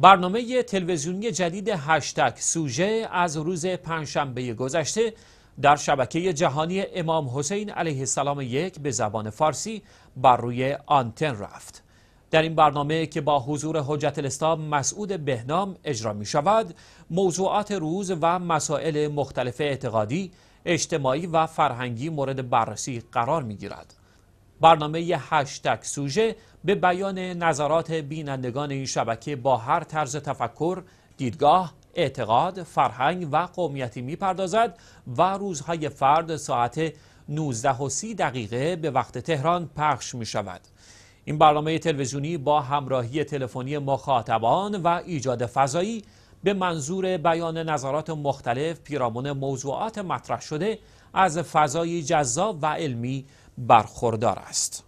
برنامه تلویزیونی جدید هشتک سوژه از روز پنجشنبه گذشته در شبکه جهانی امام حسین علیه السلام یک به زبان فارسی بر روی آنتن رفت. در این برنامه که با حضور حجت الاسلام مسعود بهنام اجرا می شود، موضوعات روز و مسائل مختلف اعتقادی، اجتماعی و فرهنگی مورد بررسی قرار می گیرد. برنامه هشتک سوژه به بیان نظرات بینندگان این شبکه با هر طرز تفکر، دیدگاه، اعتقاد، فرهنگ و قومیتی میپردازد و روزهای فرد ساعت 19 و دقیقه به وقت تهران پخش می شود. این برنامه تلویزیونی با همراهی تلفنی مخاطبان و ایجاد فضایی به منظور بیان نظرات مختلف پیرامون موضوعات مطرح شده از فضای جذاب و علمی برخوردار است